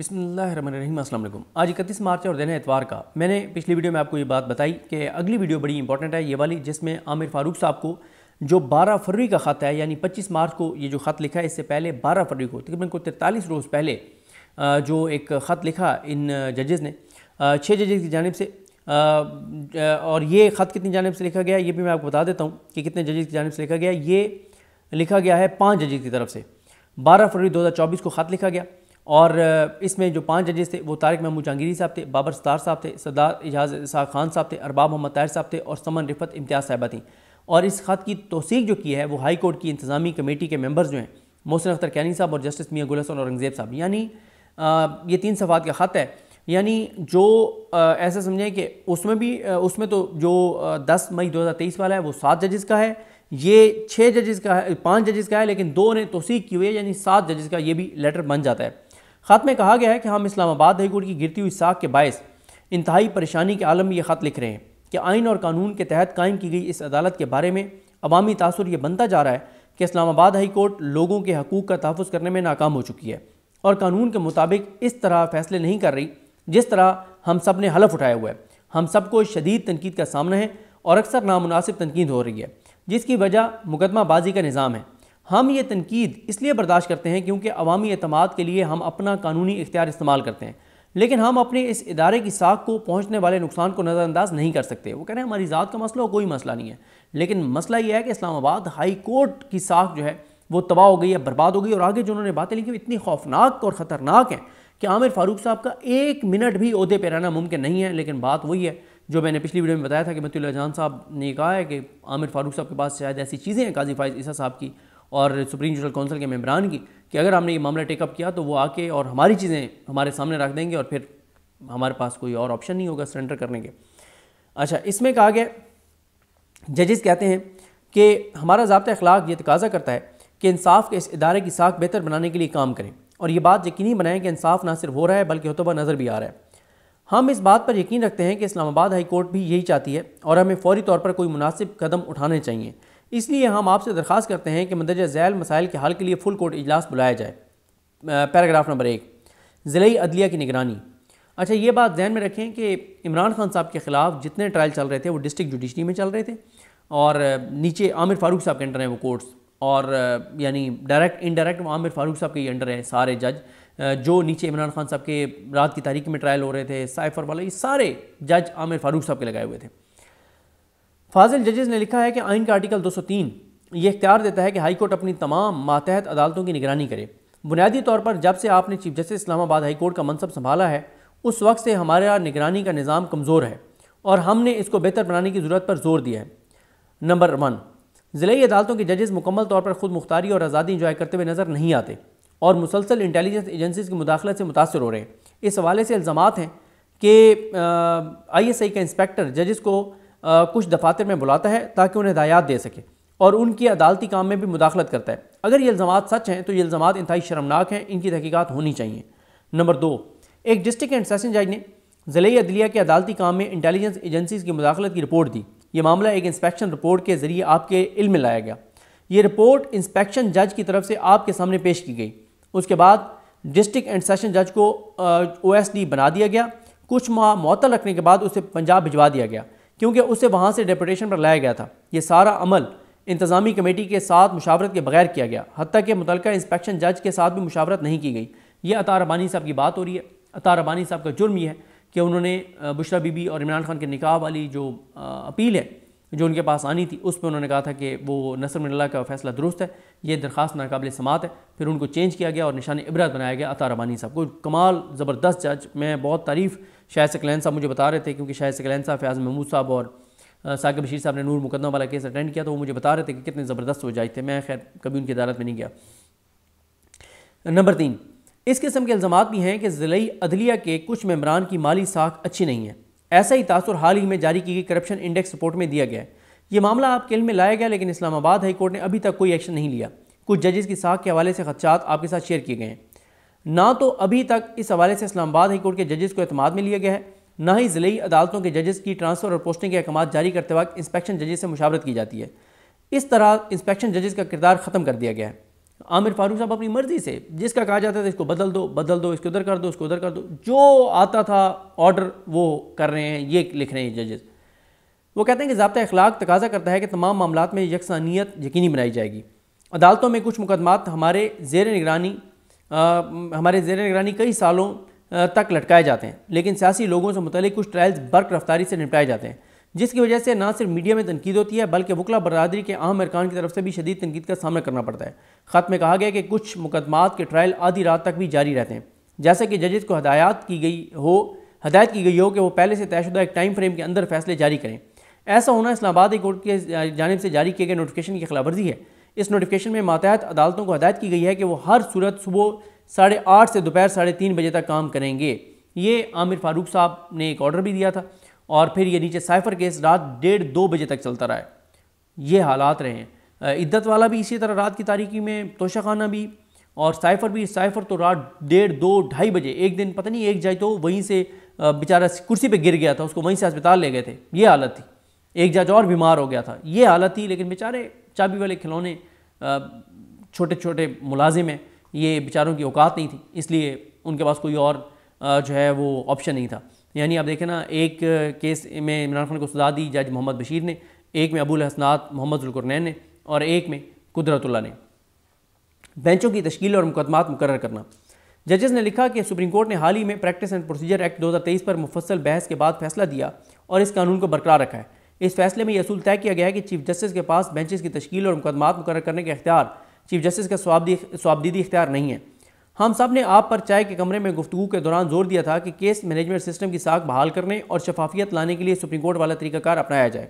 बिसमीम अल्लाम आज इकतीस मार्च और दिन है इतवार का मैंने पिछली वीडियो में आपको ये बात बताई कि अगली वीडियो बड़ी इंपॉर्टेंट है ये वाली जिसमें आमिर फारूक साहब को जो 12 फरवरी का ख़त है यानी 25 मार्च को ये जो ख़त लिखा है इससे पहले 12 फरवरी को तकरीबन को तिरतालीस रोज़ पहले जो एक ख़त लिखा इन जजेज़ ने छः जजेज़ की जानब से और ये ख़त कितनी जानब से लिखा गया ये भी मैं आपको बता देता हूँ कि कितने जजेज़ की जानब से लिखा गया ये लिखा गया है पाँच जजेज़ की तरफ से बारह फरवरी दो को ख़त लिखा गया और इसमें जो पांच जजेस थे वो तारिक महमूद जहांगीरी साहब थे बाबर सतार साहब थे सरदार एजाज साह खान साहब थे अरबाब मोहम्मद ताहिर साहब थे और समन रिफत इम्तियाज़ साहबा थी और इस खत की तोसीक जो की है वो हाई कोर्ट की इंतजामी कमेटी के मेंबर्स जो हैं मोहसिन अख्तर कैनी साहब और जस्टिस मियाँ गुलहसन और औरंगजेब साहब यानी ये तीन सफ़ात का ख़त है यानी जो ऐसा समझें कि उसमें भी उसमें तो जो दस मई दो हज़ार तेईस वाला है वो सात जजेस का है ये छः जजेस का है पाँच जजेस का है लेकिन दो ने तोसीक की हुई है यानी सात जजेस का ये भी लेटर बन जाता है ख़त में कहा गया है कि हम इस्लामाबाद हाईकोर्ट की गिरती हुई साख के बायस इंतहाई परेशानी के आलम ये ख़त लिख रहे हैं कि आइन और कानून के तहत कायम की गई इस अदालत के बारे में अवामी तासर यह बनता जा रहा है कि इस्लामाबाद हाईकोर्ट लोगों के हकूक़ का तहफ़ करने में नाकाम हो चुकी है और कानून के मुताबिक इस तरह फैसले नहीं कर रही जिस तरह हम सब ने हलफ उठाया हुआ है हम सबको शदीद तनकीद का सामना है और अक्सर नामनासिब तनकीद हो रही है जिसकी वजह मुकदमाबाजी का निज़ाम है हम ये तनकीद इसलिए बर्दाश्त करते हैं क्योंकि अवामी अतमाद के लिए हम अपना कानूनी इख्तियार इस्तेमाल करते हैं लेकिन हम अपने इस इदारे की साख को पहुँचने वाले नुकसान को नज़रअंदाज नहीं कर सकते वो कह रहे हैं हमारी ज़ात का मसला कोई मसला नहीं है लेकिन मसला यह है कि इस्लामाबाद हाई कोर्ट की साख जो है वो तबाह हो गई है बर्बाद हो गई और आगे जो उन्होंने बातें लिखी वो इतनी खौफनाक और ख़तरनाक हैं कि आमिर फारूक साहब का एक मिनट भी अहदे पर रहना मुमकिन नहीं है लेकिन बात वही है जो मैंने पिछली वीडियो में बताया था कि मतलब जान साहब ने कहा है कि आमिर फारूक साहब के पास शायद ऐसी चीज़ें हैं काजी फाइज ईसा साहब की और सुप्रीम जुडिशल काउंसिल के मेम्बरान की कि अगर हमने ये मामला टेकअप किया तो वो आके और हमारी चीज़ें हमारे सामने रख देंगे और फिर हमारे पास कोई और ऑप्शन नहीं होगा सरेंडर करने के अच्छा इसमें कहा गया जजेस कहते हैं कि हमारा जबता अखलाक ये तकाजा करता है कि इंसाफ के इस इदारे की साख बेहतर बनाने के लिए काम करें और ये बात यकीनी बनाएं कि इंसाफ ना सिर्फ हो रहा है बल्कि होतबा नज़र भी आ रहा है हम इस बात पर यकीन रखते हैं कि इस्लामाबाद हाई कोर्ट भी यही चाहती है और हमें फौरी तौर पर कोई मुनासिब कदम उठाने चाहिए इसलिए हम आपसे दरख्वास्त करते हैं कि मंदरजा झैल मसाइल के हल के लिए फुल कोर्ट इजलास बुलाया जाए पैराग्राफ नंबर एक ज़िली अदलिया की निगरानी अच्छा ये बात जहन में रखें कि इमरान खान साहब के ख़िलाफ़ जितने ट्रायल चल रहे थे वो डिस्ट्रिक्ट जुडिशरी में चल रहे थे और नीचे आमिर फ़ारूक साहब के अंडर हैं वो कोर्ट्स और यानी डायरेक्ट इनडायरेक्ट वो आमिर फ़ारूक साहब के ही अंडर हैं सारे जज जो नीचे इमरान खान साहब के रात की तारीख में ट्रायल हो रहे थे साइफर वाला ये सारे जज आमिर फ़ारूक साहब के लगाए हुए थे फाजिल जजेस ने लिखा है कि आइन का आर्टिकल 203 ये इख्तियार देता है कि हाई कोर्ट अपनी तमाम मातहत अदालतों की निगरानी करे बुनियादी तौर पर जब से आपने chief justice Islamabad high court का मनसब संभाला है उस वक्त से हमारा निगरानी का निज़ाम कमज़ोर है और हमने इसको बेहतर बनाने की ज़रूरत पर जोर दिया है नंबर वन ज़िली अदालतों के जजेज़ मुकम्मल तौर पर खुद मुख्तारी और आज़ादी इंजॉय करते हुए नज़र नहीं आते और मुसलसल इंटेलिजेंस एजेंसीज़ की मुदाखलत से मुतासर हो रहे हैं इस हवाले से इल्ज़ाम हैं कि आई एस आई का इंस्पेक्टर जजेस को कुछ दफातर में बुलाता है ताकि उन्हें हदायात दे सके और उनकी अदालती काम में भी मुदाखलत करता है अगर ये इल्ज़ाम सच हैं तो ये इल्ज़ाम इंतहाई शर्मनाक हैं इनकी तहकीकत होनी चाहिए नंबर दो एक डिस्ट्रिक्ट एंड सेशन जज ने ज़िले अदलिया के अदालती काम में इंटेलिजेंस एजेंसीज़ की मुदाखलत की रिपोर्ट दी ये मामला एक इंस्पेक्शन रिपोर्ट के ज़रिए आपके इल्म में लाया गया ये रिपोर्ट इंस्पेक्शन जज की तरफ से आपके सामने पेश की गई उसके बाद डिस्ट्रिक्ट एंड सेशन जज को ओ एस डी बना दिया गया कुछ माह मअतल रखने के बाद उसे पंजाब भिजवा दिया गया क्योंकि उसे वहाँ से डेपटेशन पर लाया गया था ये सारा अमल इंतजामी कमेटी के साथ मुशावरत के बगैर किया गया हती कि मुतल इंस्पेक्शन जज के साथ भी मुशावरत नहीं की गई ये अतार रबानी साहब की बात हो रही है अतार रबानी साहब का जुर्म यह है कि उन्होंने बुशरा बीबी और इमरान खान के निकाह वाली जो अपील है जो उनके पास आनी थी उस पर उन्होंने कहा था कि वो नसर मंडला का फैसला दुरुस्त है ये दरख्वास्त नाकबिल समात है फिर उनको चेंज किया गया और निशान इबरत बनाया गया अता रबानी साहब को कमाल ज़बरदस्त जज मैं बहुत तारीफ़ शाह सकलैन साहब मुझे बता रहे थे क्योंकि शाह सकलैन साहब फयाज महमूद साहब और साकिब बशीर साहब ने नूर मुकदमा वाला केस अटेंड किया तो वो मुझे बता रहे थे कि कितने ज़बरदस्त हो जाए थे मैं खैर कभी उनकी अदालत में नहीं गया नंबर तीन इस किस्म के इल्ज़ाम भी हैं कि ज़िली अदलिया के कुछ मम्बरान की माली साख अच्छी नहीं है ऐसा ही तासर हाल ही में जारी की गई करप्शन इंडेक्स रिपोर्ट में दिया गया है ये मामला आपके केल में लाया गया लेकिन इस्लामाबाद हाईकोर्ट ने अभी तक कोई एक्शन नहीं लिया कुछ जजेस की साख के हवाले से खदशात आपके साथ शेयर किए गए हैं ना तो अभी तक इस हवाले से इस्लामाबाद हाईकोर्ट के जजेस को अतमाद में लिया गया है ना ही जिले अदालतों के जजेस की ट्रांसफ़र और पोस्टिंग के अहकाम जारी करते वक्त इंस्पेक्शन जजेस से मुशावरत की जाती है इस तरह इंस्पेक्शन जजेस का किरदार ख़त्म कर दिया गया है आमिर फारूक साहब अपनी मर्ज़ी से जिसका कहा जाता था इसको बदल दो बदल दो इसको उधर कर दो इसको उधर कर दो जो आता था ऑर्डर वो कर रहे हैं ये लिख रहे हैं जजेस वो कहते हैं कि जबता अखलाक तकाजा करता है कि तमाम मामला में यकसानियत यकीनी बनाई जाएगी अदालतों में कुछ मुकदमा हमारे जेर निगरानी हमारे जेर निगरानी कई सालों तक लटकाए जाते हैं लेकिन सियासी लोगों से मुतल कुछ ट्रायल्स बर्क रफ्तारी से निपटाए जाते हैं जिसकी वजह से ना सिर्फ मीडिया में तनकीद होती है बल्कि वकला बरदरी के आम अरकान की तरफ से भी शदीद तनकीद का सामना करना पड़ता है ख़त में कहा गया कि कुछ मुकदमात के ट्रायल आधी रात तक भी जारी रहते हैं जैसे कि जजेस को हदायत की गई हो हदायत की गई हो कि वो पहले से तयशुदा एक टाइम फ्रेम के अंदर फैसले जारी करें ऐसा होना इस्लाम हाई कोर्ट के जानब से जारी किए गए नोटिफिकेशन की खिलाफवर्जी है इस नोटिफिकेशन में मातहत अदालतों को हदायत की गई है कि वो हर सूरत सुबह साढ़े आठ से दोपहर साढ़े तीन बजे तक काम करेंगे ये आमिर फारूक साहब ने एक ऑर्डर भी दिया था और फिर ये नीचे साइफर केस रात डेढ़ दो बजे तक चलता रहा है ये हालात रहे हैं इद्दत वाला भी इसी तरह रात की तारीखी में तोशा खाना भी और साइफर भी साइफर तो रात डेढ़ दो ढाई बजे एक दिन पता नहीं एक जाए तो वहीं से बेचारा कुर्सी पे गिर गया था उसको वहीं से अस्पताल ले गए थे ये हालत थी एक जज तो और बीमार हो गया था ये हालत थी लेकिन बेचारे चाबी वाले खिलौने छोटे छोटे मुलाजिम हैं ये बेचारों की औकात नहीं थी इसलिए उनके पास कोई और जो है वो ऑप्शन नहीं था यानी आप देखें ना एक केस में इमरान खान को सजा दी जज मोहम्मद बशीर ने एक में अबुल हसनात मोहम्मद जुलकुरनैन ने और एक में कुदरतुल्ला ने बेंचों की तश्कील और मुकदमात मुकर करना जजेस ने लिखा कि सुप्रीम कोर्ट ने हाल ही में प्रैक्टिस एंड प्रोसीजर एक्ट 2023 पर मुफसल बहस के बाद फैसला दिया और इस कानून को बरकरार रखा है इस फैसले में यह असूल तय किया गया है कि चीफ जस्टिस के पास बेंचेस की तश्कील और मुकदमात मुकर करने के अख्तियार चीफ जस्टिस का स्वाबदी स्वाबदीदी इख्तियार नहीं है हम सब ने आप पर चाय के कमरे में गुफ्तू के दौरान जोर दिया था कि केस मैनेजमेंट सिस्टम की साख बहाल करने और शफाफियत लाने के लिए सुप्रीम कोर्ट वाला तरीकाकार अपनाया जाए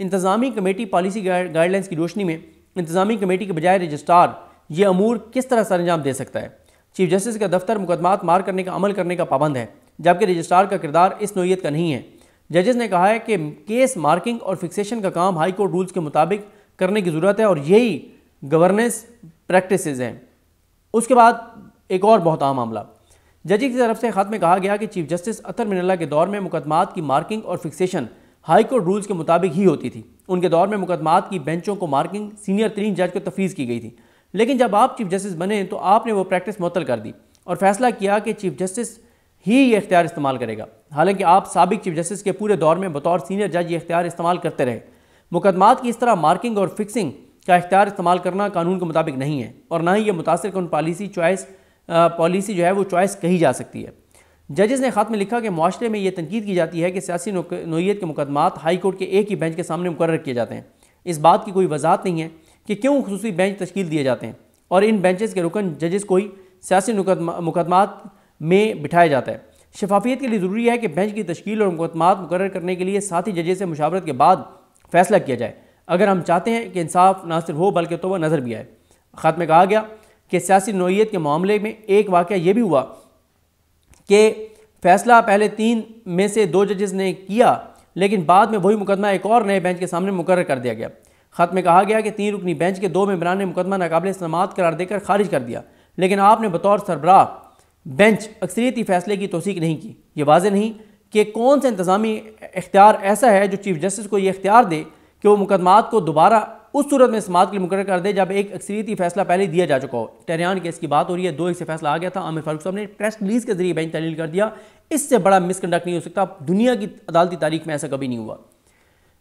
इंतजामी कमेटी पॉलिसी गाइडलाइंस की रोशनी में इंतजामी कमेटी के बजाय रजिस्ट्रार ये अमूर किस तरह सर अंजाम दे सकता है चीफ जस्टिस का दफ्तर मुकदमात मार करने का अमल करने का पाबंद है जबकि रजिस्ट्रार का किरदार इस नोयत का नहीं है जजेस ने कहा है कि केस मार्किंग और फिक्सेशन का काम हाई कोर्ट रूल्स के मुताबिक करने की ज़रूरत है और यही गवर्नेंस प्रैक्टिसेस हैं उसके बाद एक और बहुत आम मामला जजी की तरफ से खत में कहा गया कि चीफ जस्टिस अतर मिनला के दौर में मुकदमात की मार्किंग और फिक्सेशन हाई कोर्ट रूल्स के मुताबिक ही होती थी उनके दौर में मुकदमात की बेंचों को मार्किंग सीनियर तरीन जज को तफीज़ की गई थी लेकिन जब आप चीफ जस्टिस बने तो आपने वो प्रैक्टिस मुतल कर दी और फैसला किया कि चीफ जस्टिस ही ये इख्तियार इस्तेमाल करेगा हालांकि आप सबक चीफ जस्टिस के पूरे दौर में बतौर सीनियर जज ये इख्तियार इस्तेमाल करते रहे मुकदमात की इस तरह मार्किंग और फिक्सिंग का इख्तियार इस्तेमाल करना कानून के मुताबिक नहीं है और ना ही ये मुतासर कन पॉलिसी चॉइस पॉलिसी जो है वो चॉइस कही जा सकती है जजेस ने ख़त में लिखा कि माशरे में ये तनकीद की जाती है कि सियासी नोयत के मुकदमा हाई कोर्ट के एक ही बेंच के सामने मुकर किए जाते हैं इस बात की कोई वजाहत नहीं है कि क्यों खसूस बेंच तश्ल दिए जाते हैं और इन बेंचेस के रुकन जजेस को ही सियासी मुकदमात में बिठाया जाता है शफाफियत के लिए ज़रूरी है कि बेंच की तश्ील और मुकदमात मुकर करने के लिए साथी जजे से मुशावरत के बाद फ़ैसला किया जाए अगर हम चाहते हैं कि इंसाफ ना सिर्फ हो बल्कि तो वह नज़र भी आए ख़त में कहा गया कि सियासी नोयत के मामले में एक वाक़ ये भी हुआ कि फैसला पहले तीन में से दो जजेस ने किया लेकिन बाद में वही मुकदमा एक और नए बेंच के सामने मुकर कर दिया गया ख़त में कहा गया कि तीन रुकनी बेंच के दो मेबरान ने मुकदमा नाकबले समात करार देकर खारिज कर दिया लेकिन आपने बतौर सरबराह बेंच अक्सरीती फैसले की तोसीक नहीं की ये वाज नहीं कि कौन सा इंतजामी इख्तियार ऐसा है जो चीफ जस्टिस को ये इख्तियार दे कि वो मुकदमात को दोबारा उस सूरत में समात के लिए मुकर कर दे जब एक अक्सरीती फैसला पहले दिया जा चुका हो टहरान केस की बात हो रही है दो एक से फैसला आ गया था आमिर फारूक साहब ने प्रेस रिलीज के जरिए बेंच तहलील कर दिया इससे बड़ा मिसकंडक्ट नहीं हो सकता दुनिया की अदालती तारीख में ऐसा कभी नहीं हुआ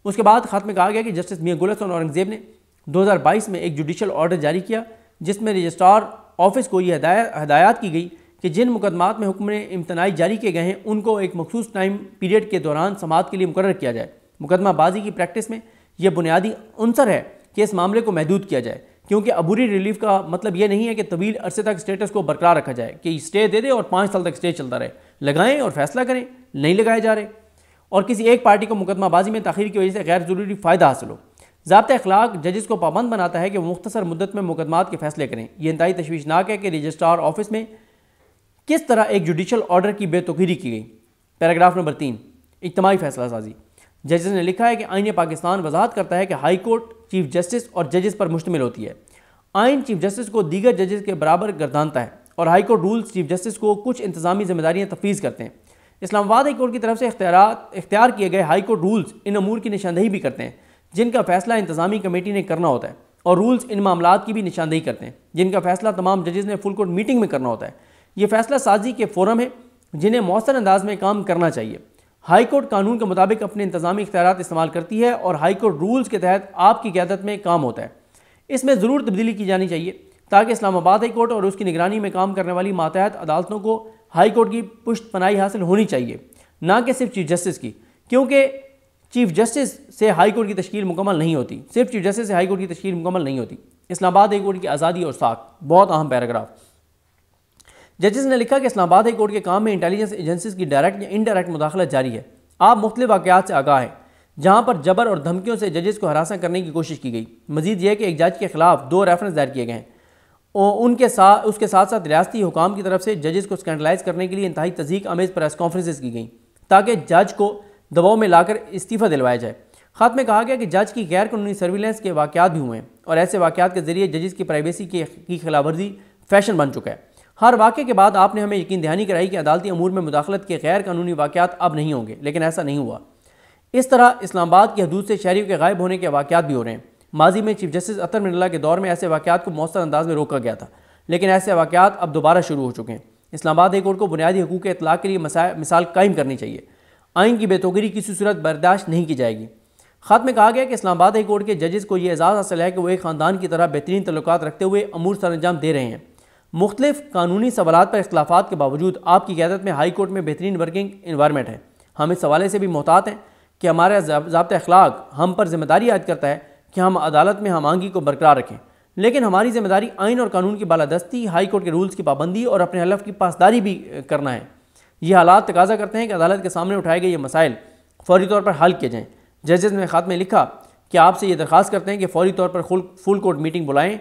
उसके बाद खत में कहा गया कि जस्टिस मियाँ गुलस और औरंगजेब ने दो में एक जुडिशल ऑर्डर जारी किया जिसमें रजिस्ट्रार ऑफिस को यह हदायत हदायत की गई कि जिन मुकदमात में हुक्म इम्तनाई जारी किए गए हैं उनको एक मखसूस टाइम पीरियड के दौरान समात के लिए मुकर किया जाए मुकदमाबाजी की प्रैक्टिस में यह बुनियादी अंसर है कि इस मामले को महदूद किया जाए क्योंकि अबूरी रिलीफ का मतलब ये नहीं है कि तवील अरसे तक स्टेटस को बरकरार रखा जाए कि स्टे दे दे और पाँच साल तक स्टे चलता रहे लगाएं और फैसला करें नहीं लगाए जा रहे और किसी एक पार्टी को मुकदमाबाजी में तखीर की वजह से गैर ज़रूरी फ़ायदा हासिल हो जबत अखलाक जजेस को पाबंद बनाता है कि मुख्तर मुद्दत में मुकदमा के फैसले करें यह इंतई तशवीशनाक है कि रजिस्ट्रार ऑफिस में किस तरह एक जुडिशल ऑर्डर की बेतुखीरी की गई पैराग्राफ नंबर तीन इजमाही फैसला साजी जजेस ने लिखा है कि आइन पाकिस्तान वजाहत करता है कि हाई कोर्ट चीफ जस्टिस और जजेस पर मुश्तमिल होती है आइन चीफ जस्टिस को दीगर जजेस के बराबर गर्दानता है और high court rules chief justice को कुछ इंतजामी जिम्मेदारियाँ तफवीज़ करते हैं इस्लामाबाद हाई कोर्ट की तरफ से इख्तियार इख्तियार किए गए हाई कोर्ट रूल्स इन अमूर की निशानदेही भी करते हैं जिनका फैसला इंतजामी कमेटी ने करना होता है और रूल्स इन मामला की भी निशानदेही करते हैं जिनका फैसला तमाम जजेस ने फुल कोर्ट मीटिंग में करना होता है ये फैसला साजी के फोरम है जिन्हें मौसर अंदाज में काम करना चाहिए हाईकोर्ट कानून के मुताबिक अपने इंतजामी इख्तियार इस्तेमाल करती है और हाईकोर्ट रूल्स के तहत आपकी क्यादत में काम होता है इसमें ज़रूर तब्दीली की जानी चाहिए ताकि इस्लामाबाद हाई कोर्ट और उसकी निगरानी में काम करने वाली मातहत अदालतों को हाई कोर्ट की पुष्ट पनाही हासिल होनी चाहिए ना कि सिर्फ चीफ जस्टिस की क्योंकि चीफ जस्टिस से हाई कोर्ट की तश्ील मुकम्मल नहीं होती सिर्फ चीफ जस्टिस से हाई कोर्ट की तश्ील मुकम्मल नहीं होती इस्लामाबाद हाई कोर्ट की आज़ादी और साख बहुत अहम पैराग्राफ जजेस ने लिखा कि इस्लाबाद हाई कोर्ट के काम में इंटेलिजेंस एजेंसीज की डायरेक्ट या इनडायरेक्ट मुदाखलत जारी है आप मुख्त वाकत से आगाह हैं जहाँ पर जबर और धमकियों से जजेस को हरासा करने की कोशिश की गई मजीद यह कि एक जज के खिलाफ दो रेफरेंस दायर किए गए हैं उनके साथ उसके साथ साथ रियाती हुकाम की तरफ से जजेस को स्कैंडलाइज करने के लिए इंतहाई तजीक अमेज प्रेस कॉन्फ्रेंसेज की गई ताकि जज को दबाव में लाकर इस्तीफ़ा दिलवाया जाए ख़त में कहा गया कि जज की गैर कानूनी सर्विलेंस के वाक़ भी हुए हैं और ऐसे वाकत के ज़रिए जजेस की प्राइवेसी की खिलाफवर्जी फैशन बन चुका है हर वाक्य के बाद आपने हमें यकीन दहानी कराई कि अदालती अमूर में मुदाखलत के गैर कानूनी वाक़ात अब नहीं होंगे लेकिन ऐसा नहीं हुआ इस तरह इस्लामाबाद की हदूद से शहरी के गायब होने के वाक़ात भी हो रहे हैं माजी में चीफ जस्टिस अतर मिनला के दौर में ऐसे वाक़ात को मौसर अंदाज में रोका गया था लेकिन ऐसे वाक़ात अब दोबारा शुरू हो चुके हैं इस्लामाबाद हाई कोर्ट को बुनियादी हकूक इतलाक़ के लिए मिसाल कायम करनी चाहिए आइन की बेतोगरी किसी सूरत बर्दाश्त नहीं की जाएगी ख़त में कहा गया कि इस्लामाबाद हाई कोर्ट के जजेस को यह एजाज़ हासिल है कि वो एक ख़ानदान की तरह बेहतरीन तल्लत रखते हुए अमूर अंजाम दे रहे हैं मुख्तलिफ कानूनी सवाल पर अख्तलाफा के बावजूद आपकी क्यादत में हाई कोर्ट में बेहतरीन वर्किंग इन्वायरमेंट है हम इस हवाले से भी मोहतात हैं कि हमारा जबत अखलाक हम पर जिम्मेदारी याद करता है कि हम अदालत में हमांगी को बरकरार रखें लेकिन हमारी जिम्मेदारी आइन और कानून की बालादस्ती हाई कोर्ट के रूल्स की पाबंदी और अपने हलफ की पासदारी भी करना है ये हालात तकाजा करते हैं कि अदालत के सामने उठाए गए ये मसाइल फौरी तौर पर हल किए जाएँ जजेस ने खात में लिखा कि आपसे ये दरख्वास्त करते हैं कि फौरी तौर पर फुल कोर्ट मीटिंग बुलाएँ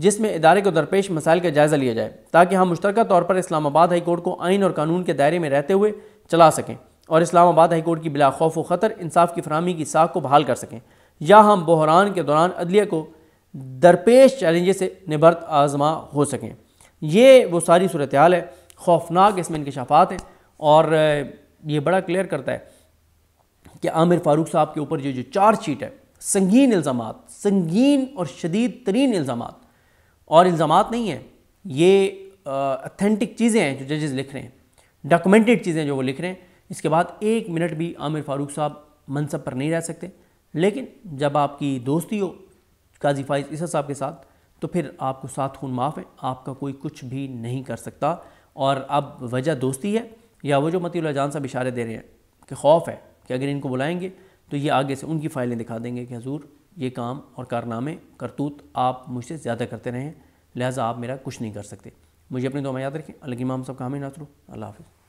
जिसमें इदारे को दरपेश मसाइल का जायज़ा लिया जाए ताकि हम मुश्तर तौर पर इस्लामाबाद हाई कोर्ट को आइन और कानून के दायरे में रहते हुए चला सकें और इस्लामाबाद हाई कोर्ट की बिला खौफ व ख़तर इंसाफ की फरहमी की साख को बहाल कर सकें या हम बहरान के दौरान अदलिया को दरपेश चैलेंज से निबर्त आजमा हो सकें ये वो सारी सूरत हाल है खौफनाक इसमें इनकशाफात हैं और ये बड़ा क्लियर करता है कि आमिर फ़ारूक साहब के ऊपर जो जो चार्ज शीट है संगीन इल्ज़ाम संगीन और शदीद तरीन इल्ज़ाम और इल्ज़ाम नहीं हैं ये अथेंटिक चीज़ें हैं जो जजेस लिख रहे हैं डॉक्यूमेंटेड चीज़ें जो वो लिख रहे हैं इसके बाद एक मिनट भी आमिर फ़ारूक साहब मनसब पर नहीं रह सकते लेकिन जब आपकी दोस्ती हो काजी फाइज इस साहब के साथ तो फिर आपको साथ खून माफ़ है आपका कोई कुछ भी नहीं कर सकता और अब वजह दोस्ती है या वो जो मतीला जान साहब इशारे दे रहे हैं कि खौफ है कि अगर इनको बुलाएंगे तो ये आगे से उनकी फ़ाइलें दिखा देंगे कि हजूर ये काम और कारनामे करतूत आप मुझसे ज़्यादा करते रहें लिहाजा आप मेरा कुछ नहीं कर सकते मुझे अपने दो में याद रखें अलग इमाम साहब का हमें रू अल्लाह हाफिज़